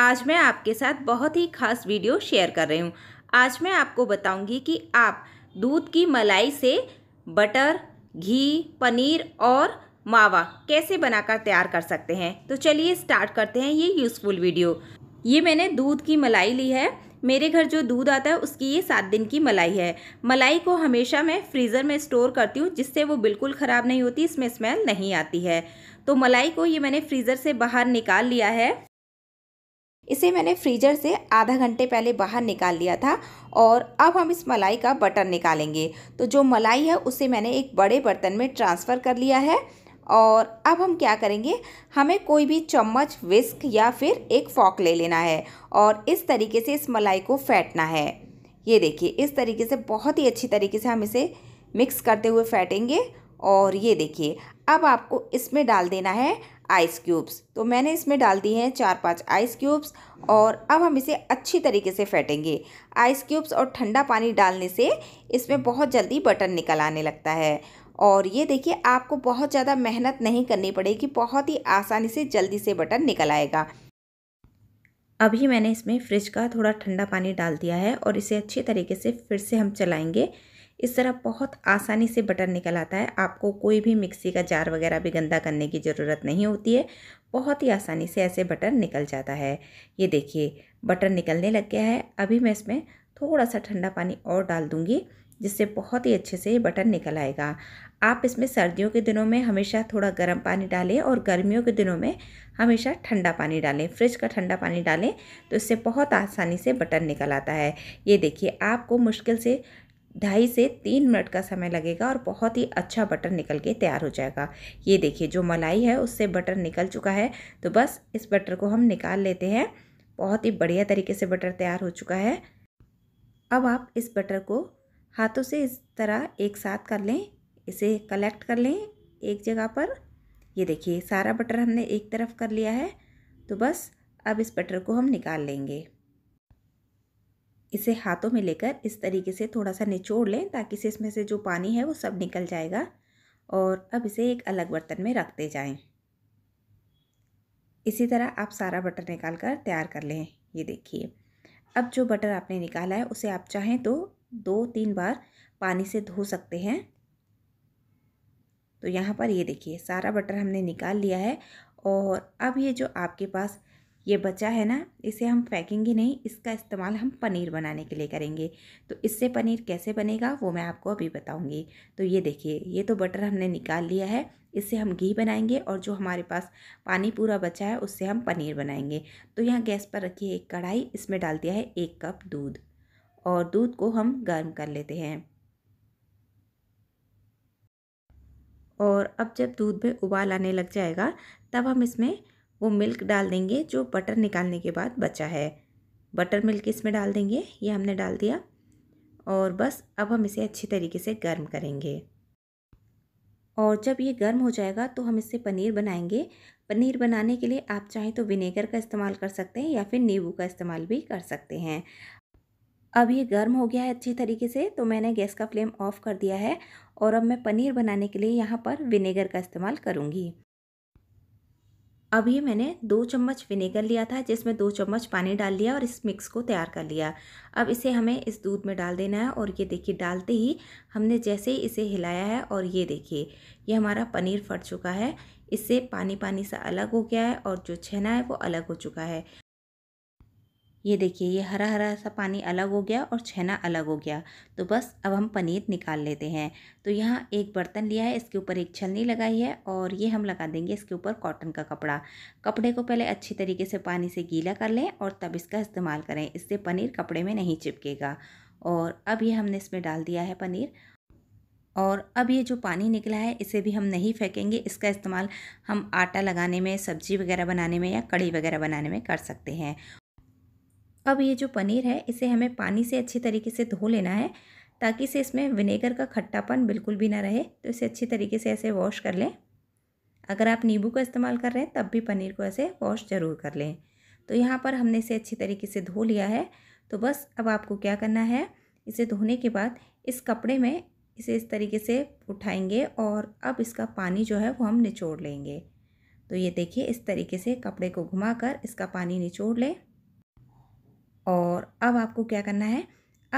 आज मैं आपके साथ बहुत ही खास वीडियो शेयर कर रही हूँ आज मैं आपको बताऊँगी कि आप दूध की मलाई से बटर घी पनीर और मावा कैसे बनाकर तैयार कर सकते हैं तो चलिए स्टार्ट करते हैं ये यूज़फुल वीडियो ये मैंने दूध की मलाई ली है मेरे घर जो दूध आता है उसकी ये सात दिन की मलाई है मलाई को हमेशा मैं फ्रीज़र में स्टोर करती हूँ जिससे वो बिल्कुल ख़राब नहीं होती इसमें स्मेल नहीं आती है तो मलाई को ये मैंने फ्रीज़र से बाहर निकाल लिया है इसे मैंने फ्रीजर से आधा घंटे पहले बाहर निकाल लिया था और अब हम इस मलाई का बटर निकालेंगे तो जो मलाई है उसे मैंने एक बड़े बर्तन में ट्रांसफ़र कर लिया है और अब हम क्या करेंगे हमें कोई भी चम्मच विस्क या फिर एक फॉक ले लेना है और इस तरीके से इस मलाई को फेंटना है ये देखिए इस तरीके से बहुत ही अच्छी तरीके से हम इसे मिक्स करते हुए फेंटेंगे और ये देखिए अब आपको इसमें डाल देना है आइस क्यूब्स तो मैंने इसमें डाल दिए हैं चार पांच आइस क्यूब्स और अब हम इसे अच्छी तरीके से फेंटेंगे आइस क्यूब्स और ठंडा पानी डालने से इसमें बहुत जल्दी बटर निकल आने लगता है और ये देखिए आपको बहुत ज़्यादा मेहनत नहीं करनी पड़ेगी बहुत ही आसानी से जल्दी से बटर निकल आएगा अभी मैंने इसमें फ्रिज का थोड़ा ठंडा पानी डाल दिया है और इसे अच्छे तरीके से फिर से हम चलाएँगे इस तरह बहुत आसानी से बटर निकल आता है आपको कोई भी मिक्सी का जार वगैरह भी गंदा करने की ज़रूरत नहीं होती है बहुत ही आसानी से ऐसे बटर निकल जाता है ये देखिए बटर निकलने लग गया है अभी मैं इसमें थोड़ा सा ठंडा पानी और डाल दूँगी जिससे बहुत ही अच्छे से ये बटर निकल आएगा आप इसमें सर्दियों के दिनों में हमेशा थोड़ा गर्म पानी डालें और गर्मियों के दिनों में हमेशा ठंडा पानी डालें फ्रिज का ठंडा पानी डालें तो इससे बहुत आसानी से बटर निकल आता है ये देखिए आपको मुश्किल से ढाई से तीन मिनट का समय लगेगा और बहुत ही अच्छा बटर निकल के तैयार हो जाएगा ये देखिए जो मलाई है उससे बटर निकल चुका है तो बस इस बटर को हम निकाल लेते हैं बहुत ही बढ़िया तरीके से बटर तैयार हो चुका है अब आप इस बटर को हाथों से इस तरह एक साथ कर लें इसे कलेक्ट कर लें एक जगह पर ये देखिए सारा बटर हमने एक तरफ कर लिया है तो बस अब इस बटर को हम निकाल लेंगे इसे हाथों में लेकर इस तरीके से थोड़ा सा निचोड़ लें ताकि से इसमें से जो पानी है वो सब निकल जाएगा और अब इसे एक अलग बर्तन में रखते जाएं। इसी तरह आप सारा बटर निकाल कर तैयार कर लें ये देखिए अब जो बटर आपने निकाला है उसे आप चाहें तो दो तीन बार पानी से धो सकते हैं तो यहाँ पर ये देखिए सारा बटर हमने निकाल लिया है और अब ये जो आपके पास ये बचा है ना इसे हम फेंकेंगे नहीं इसका इस्तेमाल हम पनीर बनाने के लिए करेंगे तो इससे पनीर कैसे बनेगा वो मैं आपको अभी बताऊंगी तो ये देखिए ये तो बटर हमने निकाल लिया है इससे हम घी बनाएंगे और जो हमारे पास पानी पूरा बचा है उससे हम पनीर बनाएंगे तो यहाँ गैस पर रखिए एक कढ़ाई इसमें डाल दिया है एक कप दूध और दूध को हम गर्म कर लेते हैं और अब जब दूध में उबाल आने लग जाएगा तब हम इसमें वो मिल्क डाल देंगे जो बटर निकालने के बाद बचा है बटर मिल्क इसमें डाल देंगे ये हमने डाल दिया और बस अब हम इसे अच्छी तरीके से गर्म करेंगे और जब ये गर्म हो जाएगा तो हम इससे पनीर बनाएंगे पनीर बनाने के लिए आप चाहें तो विनेगर का इस्तेमाल कर सकते हैं या फिर नींबू का इस्तेमाल भी कर सकते हैं अब ये गर्म हो गया है अच्छी तरीके से तो मैंने गैस का फ्लेम ऑफ़ कर दिया है और अब मैं पनीर बनाने के लिए यहाँ पर विनेगर का इस्तेमाल करूँगी अभी मैंने दो चम्मच विनेगर लिया था जिसमें दो चम्मच पानी डाल लिया और इस मिक्स को तैयार कर लिया अब इसे हमें इस दूध में डाल देना है और ये देखिए डालते ही हमने जैसे ही इसे हिलाया है और ये देखिए ये हमारा पनीर फट चुका है इससे पानी पानी सा अलग हो गया है और जो छेना है वो अलग हो चुका है ये देखिए ये हरा हरा सा पानी अलग हो गया और छेना अलग हो गया तो बस अब हम पनीर निकाल लेते हैं तो यहाँ एक बर्तन लिया है इसके ऊपर एक छलनी लगाई है और ये हम लगा देंगे इसके ऊपर कॉटन का कपड़ा कपड़े को पहले अच्छी तरीके से पानी से गीला कर लें और तब इसका इस्तेमाल करें इससे पनीर कपड़े में नहीं चिपकेगा और अब ये हमने इसमें डाल दिया है पनीर और अब ये जो पानी निकला है इसे भी हम नहीं फेंकेंगे इसका इस्तेमाल हम आटा लगाने में सब्ज़ी वगैरह बनाने में या कड़ी वगैरह बनाने में कर सकते हैं अब ये जो पनीर है इसे हमें पानी से अच्छी तरीके से धो लेना है ताकि से इसमें विनेगर का खट्टापन बिल्कुल भी ना रहे तो इसे अच्छी तरीके से ऐसे वॉश कर लें अगर आप नींबू का इस्तेमाल कर रहे हैं तब भी पनीर को ऐसे वॉश ज़रूर कर लें तो यहाँ पर हमने इसे अच्छी तरीके से धो लिया है तो बस अब आपको क्या करना है इसे धोने के बाद इस कपड़े में इसे इस तरीके से उठाएंगे और अब इसका पानी जो है वो हम निचोड़ लेंगे तो ये देखिए इस तरीके से कपड़े को घुमाकर इसका पानी निचोड़ लें और अब आपको क्या करना है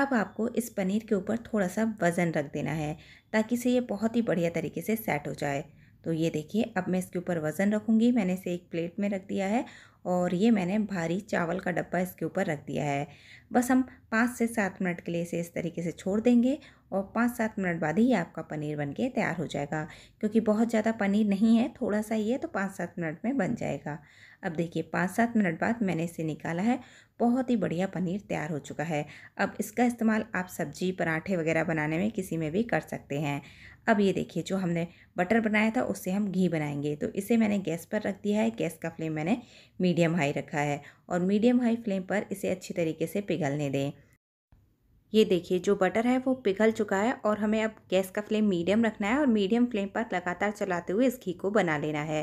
अब आपको इस पनीर के ऊपर थोड़ा सा वज़न रख देना है ताकि से ये बहुत ही बढ़िया तरीके से सेट हो जाए तो ये देखिए अब मैं इसके ऊपर वज़न रखूँगी मैंने इसे एक प्लेट में रख दिया है और ये मैंने भारी चावल का डब्बा इसके ऊपर रख दिया है बस हम पाँच से सात मिनट के लिए इसे इस तरीके से छोड़ देंगे और पाँच सात मिनट बाद ही आपका पनीर बन के तैयार हो जाएगा क्योंकि बहुत ज़्यादा पनीर नहीं है थोड़ा सा ही है तो पाँच सात मिनट में बन जाएगा अब देखिए पाँच सात मिनट बाद मैंने इसे निकाला है बहुत ही बढ़िया पनीर तैयार हो चुका है अब इसका इस्तेमाल आप सब्जी पराठे वगैरह बनाने में किसी में भी कर सकते हैं अब ये देखिए जो हमने बटर बनाया था उससे हम घी बनाएंगे तो इसे मैंने गैस पर रख दिया है गैस का फ्लेम मैंने मीडियम हाई रखा है और मीडियम हाई फ्लेम पर इसे अच्छी तरीके से पिघलने दें ये देखिए जो बटर है वो पिघल चुका है और हमें अब गैस का फ्लेम मीडियम रखना है और मीडियम फ्लेम पर लगातार चलाते हुए इस घी को बना लेना है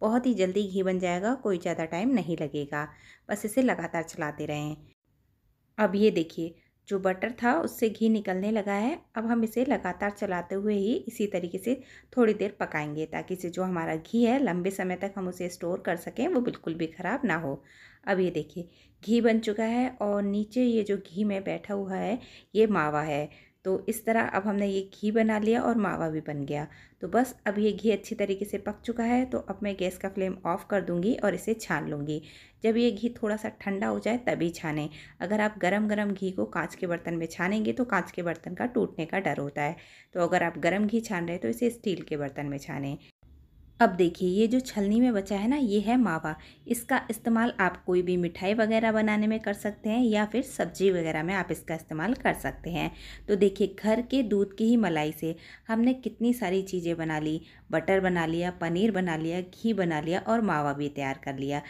बहुत ही जल्दी घी बन जाएगा कोई ज़्यादा टाइम नहीं लगेगा बस इसे लगातार चलाते रहें अब ये देखिए जो बटर था उससे घी निकलने लगा है अब हम इसे लगातार चलाते हुए ही इसी तरीके से थोड़ी देर पकाएंगे ताकि इसे जो हमारा घी है लंबे समय तक हम उसे स्टोर कर सकें वो बिल्कुल भी ख़राब ना हो अब ये देखिए घी बन चुका है और नीचे ये जो घी में बैठा हुआ है ये मावा है तो इस तरह अब हमने ये घी बना लिया और मावा भी बन गया तो बस अब ये घी अच्छी तरीके से पक चुका है तो अब मैं गैस का फ्लेम ऑफ़ कर दूंगी और इसे छान लूँगी जब ये घी थोड़ा सा ठंडा हो जाए तभी छानें अगर आप गरम गरम घी को कांच के बर्तन में छानेंगे तो कांच के बर्तन का टूटने का डर होता है तो अगर आप गर्म घी छान रहे तो इसे स्टील के बर्तन में छानें अब देखिए ये जो छलनी में बचा है ना ये है मावा इसका इस्तेमाल आप कोई भी मिठाई वगैरह बनाने में कर सकते हैं या फिर सब्जी वगैरह में आप इसका इस्तेमाल कर सकते हैं तो देखिए घर के दूध की ही मलाई से हमने कितनी सारी चीज़ें बना ली बटर बना लिया पनीर बना लिया घी बना लिया और मावा भी तैयार कर लिया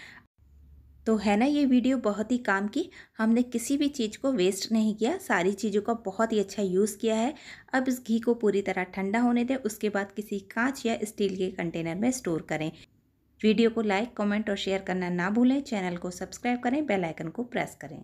तो है ना ये वीडियो बहुत ही काम की हमने किसी भी चीज़ को वेस्ट नहीं किया सारी चीज़ों का बहुत ही अच्छा यूज़ किया है अब इस घी को पूरी तरह ठंडा होने दें उसके बाद किसी कांच या स्टील के कंटेनर में स्टोर करें वीडियो को लाइक कमेंट और शेयर करना ना भूलें चैनल को सब्सक्राइब करें बेलाइकन को प्रेस करें